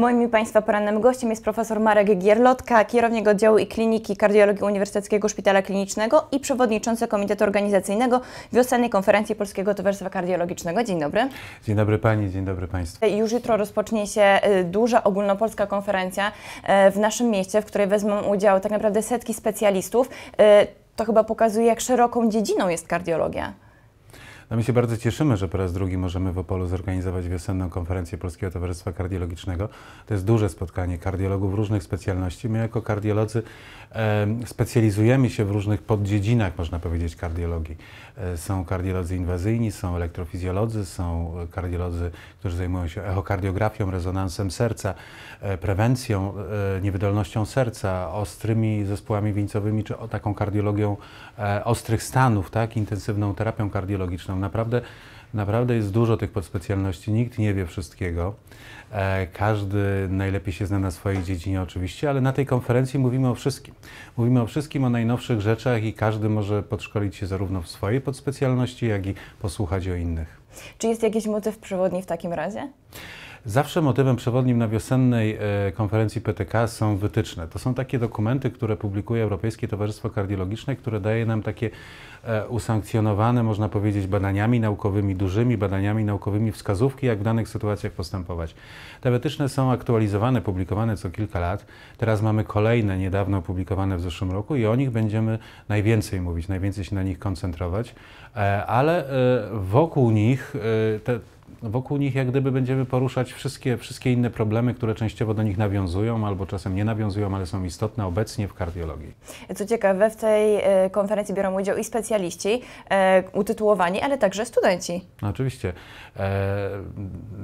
Moim i Państwa porannym gościem jest profesor Marek Gierlotka, kierownik oddziału i kliniki kardiologii Uniwersyteckiego Szpitala Klinicznego i przewodniczący Komitetu Organizacyjnego Wiosennej Konferencji Polskiego Towarzystwa Kardiologicznego. Dzień dobry. Dzień dobry Pani, dzień dobry Państwu. Już jutro rozpocznie się y, duża ogólnopolska konferencja y, w naszym mieście, w której wezmą udział tak naprawdę setki specjalistów. Y, to chyba pokazuje, jak szeroką dziedziną jest kardiologia. No my się bardzo cieszymy, że po raz drugi możemy w Opolu zorganizować wiosenną konferencję Polskiego Towarzystwa Kardiologicznego. To jest duże spotkanie kardiologów różnych specjalności. My jako kardiolodzy Specjalizujemy się w różnych poddziedzinach, można powiedzieć, kardiologii. E, są kardiolodzy inwazyjni, są elektrofizjolodzy, są e, kardiolodzy, którzy zajmują się echokardiografią, rezonansem serca, e, prewencją, niewydolnością serca, ostrymi zespołami wieńcowymi, czy taką kardiologią ostrych stanów, tak, intensywną terapią kardiologiczną. Naprawdę Naprawdę jest dużo tych podspecjalności, nikt nie wie wszystkiego. E, każdy najlepiej się zna na swojej dziedzinie oczywiście, ale na tej konferencji mówimy o wszystkim. Mówimy o wszystkim, o najnowszych rzeczach i każdy może podszkolić się zarówno w swojej podspecjalności, jak i posłuchać o innych. Czy jest jakiś motyw przewodni w takim razie? Zawsze motywem przewodnim na wiosennej e, konferencji PTK są wytyczne. To są takie dokumenty, które publikuje Europejskie Towarzystwo Kardiologiczne, które daje nam takie e, usankcjonowane, można powiedzieć, badaniami naukowymi, dużymi badaniami naukowymi wskazówki, jak w danych sytuacjach postępować. Te wytyczne są aktualizowane, publikowane co kilka lat. Teraz mamy kolejne, niedawno opublikowane w zeszłym roku i o nich będziemy najwięcej mówić, najwięcej się na nich koncentrować, e, ale wokół nich te wokół nich jak gdyby będziemy poruszać wszystkie, wszystkie inne problemy, które częściowo do nich nawiązują albo czasem nie nawiązują, ale są istotne obecnie w kardiologii. Co ciekawe, w tej e, konferencji biorą udział i specjaliści e, utytułowani, ale także studenci. No, oczywiście. E,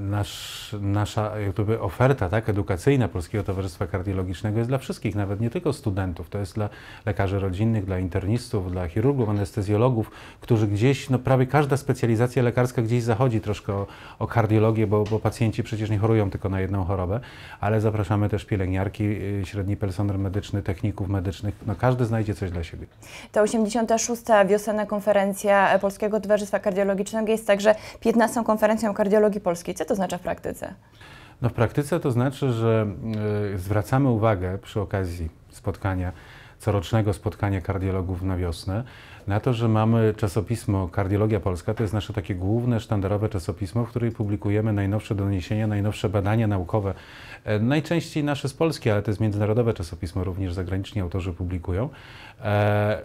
nasz, nasza jakby oferta tak, edukacyjna Polskiego Towarzystwa Kardiologicznego jest dla wszystkich, nawet nie tylko studentów. To jest dla lekarzy rodzinnych, dla internistów, dla chirurgów, anestezjologów, którzy gdzieś, no prawie każda specjalizacja lekarska gdzieś zachodzi troszkę o, o kardiologię, bo, bo pacjenci przecież nie chorują tylko na jedną chorobę, ale zapraszamy też pielęgniarki, y, średni personel medyczny, techników medycznych. No każdy znajdzie coś dla siebie. Ta 86. wiosenna konferencja Polskiego Towarzystwa Kardiologicznego jest także 15. konferencją kardiologii polskiej. Co to znaczy w praktyce? No w praktyce to znaczy, że y, zwracamy uwagę przy okazji spotkania, corocznego spotkania kardiologów na wiosnę, na to, że mamy czasopismo Kardiologia Polska, to jest nasze takie główne, sztandarowe czasopismo, w którym publikujemy najnowsze doniesienia, najnowsze badania naukowe. E, najczęściej nasze z Polski, ale to jest międzynarodowe czasopismo, również zagraniczni autorzy publikują. E,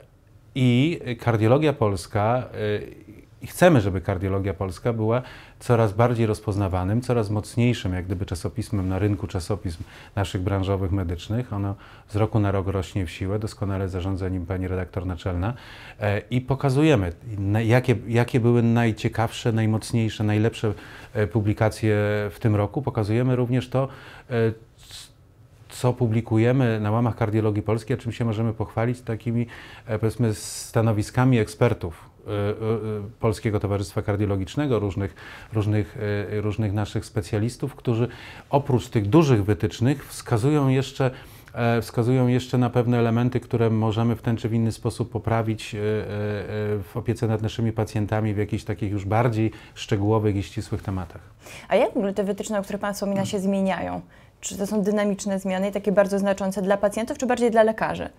I Kardiologia Polska e, i chcemy, żeby Kardiologia Polska była coraz bardziej rozpoznawanym, coraz mocniejszym jak gdyby czasopismem na rynku czasopism naszych branżowych medycznych. Ono z roku na rok rośnie w siłę, doskonale zarządza nim pani redaktor naczelna e, i pokazujemy, jakie, jakie były najciekawsze, najmocniejsze, najlepsze e, publikacje w tym roku. Pokazujemy również to, e, co publikujemy na łamach kardiologii polskiej, a czym się możemy pochwalić takimi powiedzmy stanowiskami ekspertów, E, e, Polskiego Towarzystwa Kardiologicznego, różnych, różnych, e, różnych naszych specjalistów, którzy oprócz tych dużych wytycznych wskazują jeszcze wskazują jeszcze na pewne elementy, które możemy w ten czy w inny sposób poprawić w opiece nad naszymi pacjentami w jakichś takich już bardziej szczegółowych i ścisłych tematach. A jak w ogóle te wytyczne, o których Pan wspomina, się zmieniają? Czy to są dynamiczne zmiany i takie bardzo znaczące dla pacjentów, czy bardziej dla lekarzy?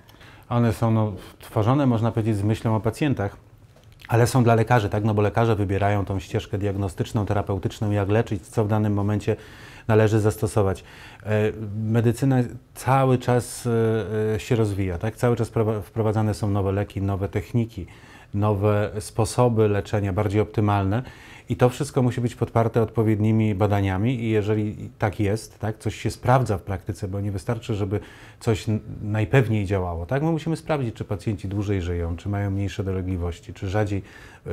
One są no, tworzone, można powiedzieć, z myślą o pacjentach ale są dla lekarzy, tak? No bo lekarze wybierają tą ścieżkę diagnostyczną, terapeutyczną, jak leczyć, co w danym momencie należy zastosować. E, medycyna cały czas e, e, się rozwija, tak? cały czas wprowadzane są nowe leki, nowe techniki, nowe sposoby leczenia, bardziej optymalne. I to wszystko musi być podparte odpowiednimi badaniami i jeżeli tak jest, tak, coś się sprawdza w praktyce, bo nie wystarczy, żeby coś najpewniej działało. Tak? My musimy sprawdzić, czy pacjenci dłużej żyją, czy mają mniejsze dolegliwości, czy rzadziej E,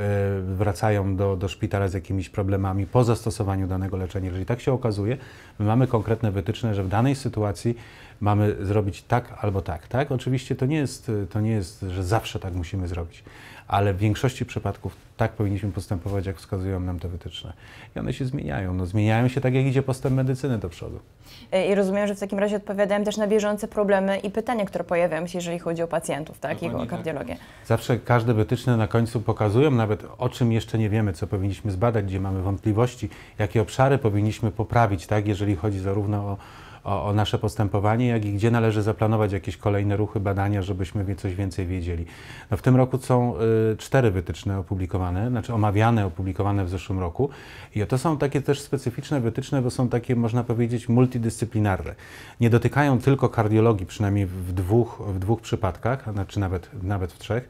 wracają do, do szpitala z jakimiś problemami po zastosowaniu danego leczenia. Jeżeli tak się okazuje, my mamy konkretne wytyczne, że w danej sytuacji mamy zrobić tak albo tak. tak? Oczywiście to nie, jest, to nie jest, że zawsze tak musimy zrobić, ale w większości przypadków tak powinniśmy postępować, jak wskazują nam te wytyczne. I one się zmieniają. No, zmieniają się tak, jak idzie postęp medycyny do przodu. E, I rozumiem, że w takim razie odpowiadałem też na bieżące problemy i pytania, które pojawiają się, jeżeli chodzi o pacjentów, tak, i o tak. kardiologię. Tak. Zawsze każde wytyczne na końcu pokazują nawet, o czym jeszcze nie wiemy, co powinniśmy zbadać, gdzie mamy wątpliwości, jakie obszary powinniśmy poprawić, tak, jeżeli chodzi zarówno o o, o nasze postępowanie, jak i gdzie należy zaplanować jakieś kolejne ruchy, badania, żebyśmy coś więcej wiedzieli. No, w tym roku są y, cztery wytyczne opublikowane, znaczy omawiane, opublikowane w zeszłym roku i to są takie też specyficzne wytyczne, bo są takie, można powiedzieć, multidyscyplinarne. Nie dotykają tylko kardiologii, przynajmniej w dwóch, w dwóch przypadkach, znaczy nawet, nawet w trzech,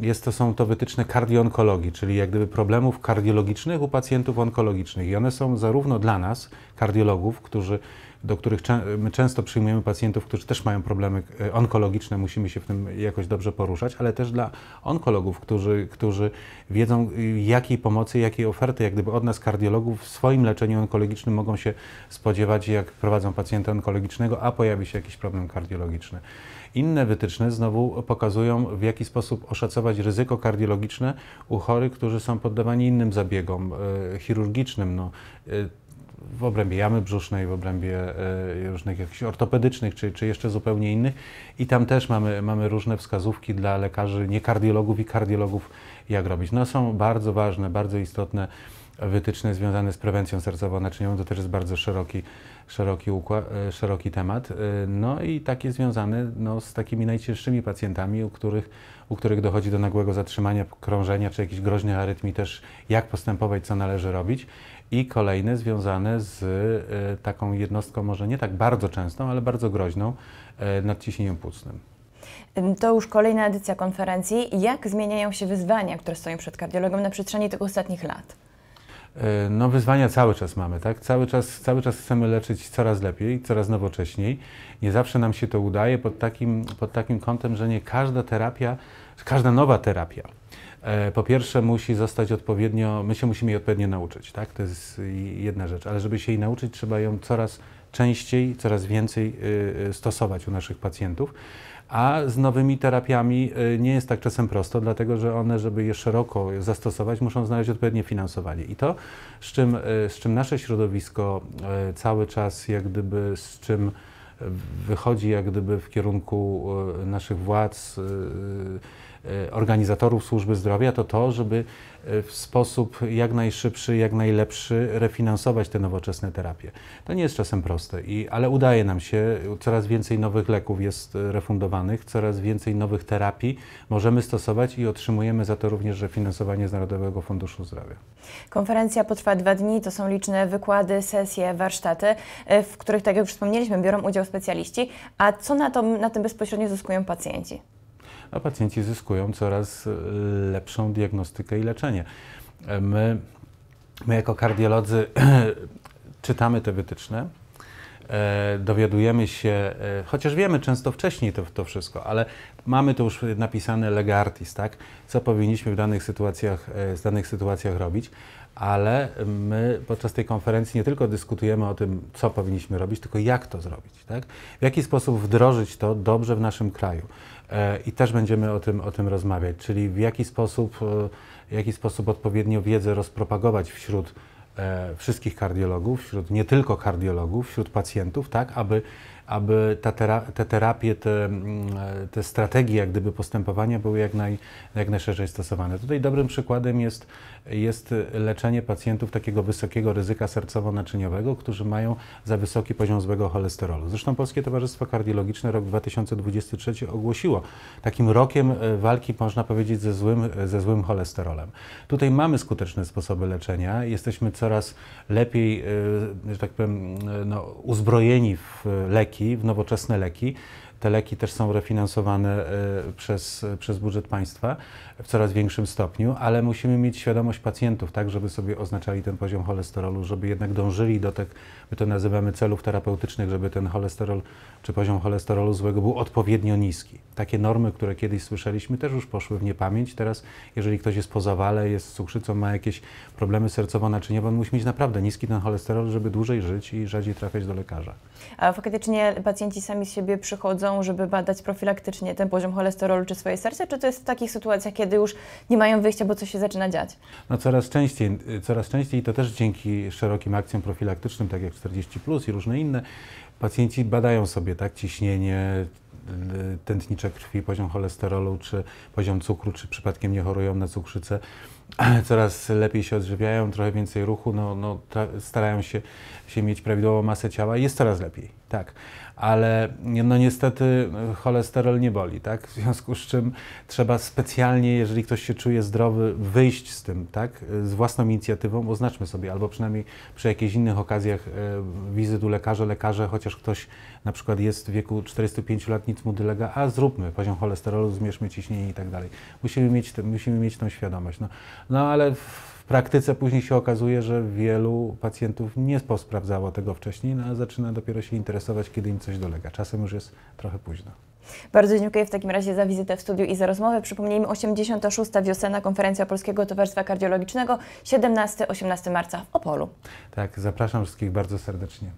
jest to, są to wytyczne kardioonkologii, czyli jak gdyby problemów kardiologicznych u pacjentów onkologicznych. I one są zarówno dla nas, kardiologów, którzy, do których my często przyjmujemy pacjentów, którzy też mają problemy e, onkologiczne, musimy się w tym jakoś dobrze poruszać, ale też dla onkologów, którzy, którzy wiedzą, y, jakiej pomocy, jakiej oferty, jak gdyby od nas kardiologów w swoim leczeniu onkologicznym mogą się spodziewać, jak prowadzą pacjenta onkologicznego, a pojawi się jakiś problem kardiologiczny. Inne wytyczne znowu pokazują, w jaki sposób oszacować ryzyko kardiologiczne u chorych, którzy są poddawani innym zabiegom e, chirurgicznym. No, e, w obrębie jamy brzusznej, w obrębie e, różnych jakichś ortopedycznych, czy, czy jeszcze zupełnie innych. I tam też mamy, mamy różne wskazówki dla lekarzy, niekardiologów i kardiologów, jak robić. No są bardzo ważne, bardzo istotne wytyczne związane z prewencją sercowo-naczyniową. To też jest bardzo szeroki, szeroki, e, szeroki temat. E, no i takie związane no, z takimi najcięższymi pacjentami, u których, u których dochodzi do nagłego zatrzymania krążenia czy jakichś groźnych arytmii też, jak postępować, co należy robić. I kolejne związane z e, taką jednostką, może nie tak bardzo częstą, ale bardzo groźną, nadciśnieniem płucnym. To już kolejna edycja konferencji. Jak zmieniają się wyzwania, które stoją przed kardiologiem na przestrzeni tych ostatnich lat? E, no wyzwania cały czas mamy, tak? Cały czas, cały czas chcemy leczyć coraz lepiej, coraz nowocześniej. Nie zawsze nam się to udaje pod takim, pod takim kątem, że nie każda terapia, każda nowa terapia e, po pierwsze musi zostać odpowiednio, my się musimy jej odpowiednio nauczyć, tak? To jest jedna rzecz, ale żeby się jej nauczyć, trzeba ją coraz częściej, coraz więcej y, y, stosować u naszych pacjentów. A z nowymi terapiami y, nie jest tak czasem prosto, dlatego że one, żeby je szeroko zastosować, muszą znaleźć odpowiednie finansowanie. I to, z czym, y, z czym nasze środowisko y, cały czas, jak gdyby, z czym wychodzi jak gdyby w kierunku naszych władz, E, organizatorów służby zdrowia, to to, żeby e, w sposób jak najszybszy, jak najlepszy refinansować te nowoczesne terapie. To nie jest czasem proste, i, ale udaje nam się. Coraz więcej nowych leków jest e, refundowanych, coraz więcej nowych terapii możemy stosować i otrzymujemy za to również refinansowanie z Narodowego Funduszu Zdrowia. Konferencja potrwa dwa dni, to są liczne wykłady, sesje, warsztaty, w których, tak jak już wspomnieliśmy, biorą udział specjaliści. A co na, to, na tym bezpośrednio zyskują pacjenci? a pacjenci zyskują coraz e, lepszą diagnostykę i leczenie. E, my, my jako kardiolodzy czytamy te wytyczne, E, dowiadujemy się, e, chociaż wiemy często wcześniej to, to wszystko, ale mamy to już napisane lega artis, tak? Co powinniśmy w danych sytuacjach, e, w danych sytuacjach robić, ale my podczas tej konferencji nie tylko dyskutujemy o tym, co powinniśmy robić, tylko jak to zrobić, tak? W jaki sposób wdrożyć to dobrze w naszym kraju. I też będziemy o tym, o tym rozmawiać, czyli w jaki sposób, w jaki sposób odpowiednio wiedzę rozpropagować wśród E, wszystkich kardiologów, wśród nie tylko kardiologów, wśród pacjentów, tak aby aby ta tera te terapie, te, mm, te strategie jak gdyby postępowania były jak, naj, jak najszerzej stosowane. Tutaj dobrym przykładem jest, jest leczenie pacjentów takiego wysokiego ryzyka sercowo-naczyniowego, którzy mają za wysoki poziom złego cholesterolu. Zresztą Polskie Towarzystwo Kardiologiczne rok 2023 ogłosiło takim rokiem e, walki, można powiedzieć, ze złym, ze złym cholesterolem. Tutaj mamy skuteczne sposoby leczenia, jesteśmy coraz lepiej, e, że tak powiem, e, no, uzbrojeni w leki, leki, w nowoczesne leki, te leki też są refinansowane e, przez, przez budżet państwa w coraz większym stopniu, ale musimy mieć świadomość pacjentów, tak, żeby sobie oznaczali ten poziom cholesterolu, żeby jednak dążyli do tych, tak, my to nazywamy celów terapeutycznych, żeby ten cholesterol czy poziom cholesterolu złego był odpowiednio niski. Takie normy, które kiedyś słyszeliśmy, też już poszły w niepamięć. Teraz, jeżeli ktoś jest po zawale, jest cukrzycą, ma jakieś problemy sercowo-naczyniowe, on musi mieć naprawdę niski ten cholesterol, żeby dłużej żyć i rzadziej trafiać do lekarza. A faktycznie pacjenci sami z siebie przychodzą przychodzą, żeby badać profilaktycznie ten poziom cholesterolu czy swoje serce, czy to jest w takich sytuacjach, kiedy już nie mają wyjścia, bo coś się zaczyna dziać? No coraz częściej, y, coraz częściej i to też dzięki szerokim akcjom profilaktycznym, tak jak 40 plus i różne inne, pacjenci badają sobie tak ciśnienie, y, tętnicze krwi, poziom cholesterolu, czy poziom cukru, czy przypadkiem nie chorują na cukrzycę coraz lepiej się odżywiają, trochę więcej ruchu, no, no starają się, się mieć prawidłową masę ciała i jest coraz lepiej, tak. Ale no niestety cholesterol nie boli, tak? W związku z czym trzeba specjalnie, jeżeli ktoś się czuje zdrowy, wyjść z tym, tak? Z własną inicjatywą, oznaczmy sobie, albo przynajmniej przy jakichś innych okazjach e, wizyt u lekarza, lekarze, chociaż ktoś na przykład jest w wieku 45 lat, nic mu dolega, a zróbmy poziom cholesterolu, zmierzmy ciśnienie i tak dalej. Musimy mieć, musimy mieć tą świadomość. No, no ale w praktyce później się okazuje, że wielu pacjentów nie sprawdzało tego wcześniej, no a zaczyna dopiero się interesować, kiedy im coś dolega. Czasem już jest trochę późno. Bardzo dziękuję w takim razie za wizytę w studiu i za rozmowę. Przypomnijmy 86. wiosenna konferencja Polskiego Towarzystwa Kardiologicznego 17-18 marca w Opolu. Tak, zapraszam wszystkich bardzo serdecznie.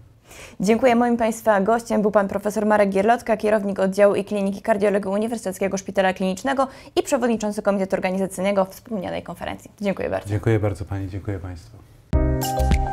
Dziękuję moim Państwa gościem. Był Pan profesor Marek Gierlotka, kierownik oddziału i kliniki kardiologii Uniwersyteckiego Szpitala Klinicznego i przewodniczący komitetu organizacyjnego wspomnianej konferencji. Dziękuję bardzo. Dziękuję bardzo Pani, dziękuję Państwu.